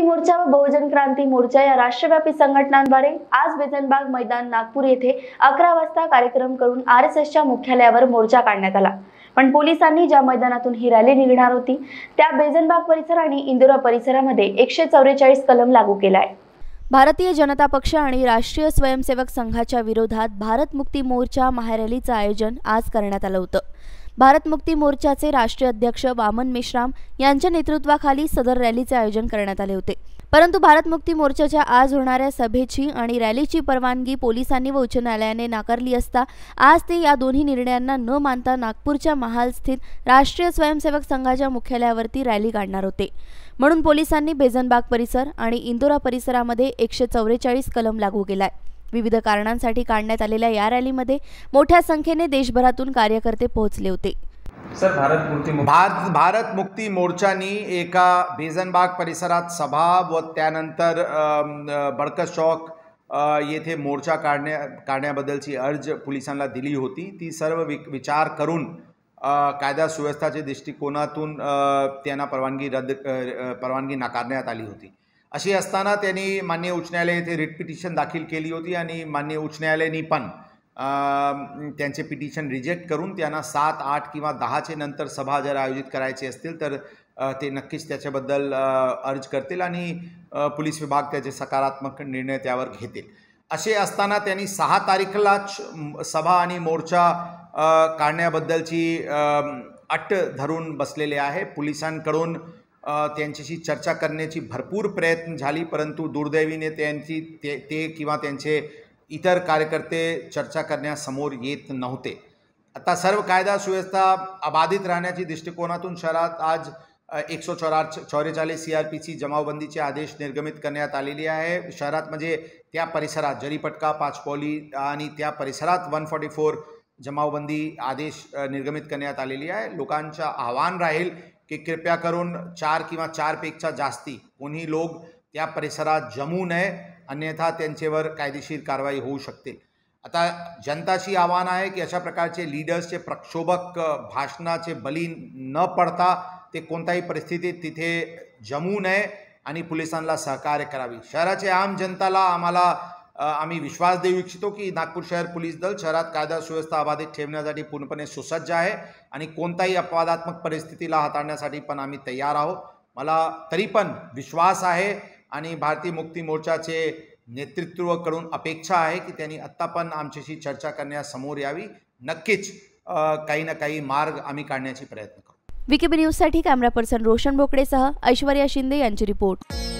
क्रांती मोर्चा व बहुजन क्रांती मोर्चा या राष्ट्रव्यापी संघटनांद्वारे आज बेजनबाग मैदान नागपूर येथे अकरा वाजता कार्यक्रम करून आर एस एसच्या मुख्यालयावर मोर्चा काढण्यात आला पण पोलिसांनी ज्या मैदानातून ही रॅली निघणार होती त्या बेजनबाग परिसर आणि इंदोरा परिसरामध्ये एकशे चौवेचाळीस कलम लागू केला आहे भारतीय जनता पक्ष आणि राष्ट्रीय स्वयंसेवक संघाच्या विरोधात भारत मुक्ती मोर्चा महारॅलीचं आयोजन आज करण्यात आलं होतं भारत मुक्ती मोर्चाचे राष्ट्रीय अध्यक्ष वामन मेश्राम यांच्या नेतृत्वाखाली सदर रॅलीचे आयोजन करण्यात आले होते परंतु भारत मुक्ती मोर्चाच्या आज होणाऱ्या सभेची आणि रॅलीची परवानगी पोलिसांनी व उच्च न्यायालयाने नाकारली असता आज ते या दोन्ही निर्णयांना न मानता नागपूरच्या महाल स्थित राष्ट्रीय स्वयंसेवक संघाच्या मुख्यालयावरती रॅली काढणार होते म्हणून पोलिसांनी बेजनबाग परिसर आणि इंदोरा परिसरामध्ये एकशे चौवेचाळीस कलम लागू केलाय विविध कारणांसाठी काढण्यात आलेल्या या रॅलीमध्ये मोठ्या संख्येने देशभरातून कार्यकर्ते पोहोचले होते सर भारत मुक्ती भारत भारत मुक्ती मोर्चानी एका बेजनबाग परिसरात सभा व त्यानंतर बडकस चौक येथे मोर्चा काढण्या काढण्याबद्दलची अर्ज पोलिसांना दिली होती ती सर्व वि विचार करून कायदा सुव्यवस्थाच्या दृष्टिकोनातून त्यांना परवानगी रद्द परवानगी नाकारण्यात आली होती अशी असताना त्यांनी मान्य उच्च न्यायालय येथे रिट पिटिशन दाखल केली होती आणि मान्य उच्च न्यायालयाने पण त्यांचे पिटिशन रिजेक्ट करून त्यांना सात आठ किंवा दहाचे नंतर सभा जर आयोजित करायची असतील तर ते नक्कीच त्याच्याबद्दल अर्ज करतील आणि पोलीस विभाग त्याचे सकारात्मक निर्णय त्यावर घेतील असे असताना त्यांनी सहा तारीखलाच सभा आणि मोर्चा काढण्याबद्दलची अट्ट धरून बसलेले आहे पोलिसांकडून त्यांच्याशी चर्चा करण्याची भरपूर प्रयत्न झाली परंतु दुर्दैवीने त्यांची ते ते किंवा त्यांचे इतर कार्यकर्ते चर्चा करण्यासमोर येत नव्हते आता सर्व कायदा सुव्यवस्था अबाधित राहण्याची दृष्टिकोनातून शहरात आज एकशे चौरा चौवेचाळीस सी आर पी सी जमावबंदीचे आदेश निर्गमित करण्यात आलेली आहे शहरात म्हणजे त्या परिसरात जरीपटका पाचपौली आणि त्या परिसरात वन फॉर्टी फोर जमावबंदी आदेश निर्गमित करण्यात आलेली आहे लोकांचं आव्हान राहील की कृपया करून चार किंवा चारपेक्षा जास्ती कोणी लोक त्या परिसरात जमू नये अन्यथा त्यांच्यावर कायदेशीर कारवाई होऊ शकते आता जनताशी आव्हान आहे की अशा प्रकारचे लीडर्सचे प्रक्षोभक भाषणाचे बली न पडता ते कोणत्याही परिस्थितीत तिथे जमू नये आणि पोलिसांना सहकार्य करावी शहराचे आम जनताला आम्हाला आम्ही विश्वास देऊ इच्छितो की नागपूर शहर पोलीस दल शहरात कायदा सुव्यवस्था अबाधित ठेवण्यासाठी पूर्णपणे सुसज्ज आहे आणि कोणताही अपवादात्मक परिस्थितीला हाताळण्यासाठी पण आम्ही तयार आहोत मला तरी पण विश्वास आहे आणि भारतीय मुक्ती मोर्चाचे नेतृत्वकडून अपेक्षा आहे की त्यांनी आत्ता पण आमच्याशी चर्चा करण्यास समोर यावी नक्कीच काही ना काही मार्ग आम्ही काढण्याची प्रयत्न करू विकेबी न्यूजसाठी कॅमेरा पर्सन रोशन बोकडेसह ऐश्वर्या शिंदे यांची रिपोर्ट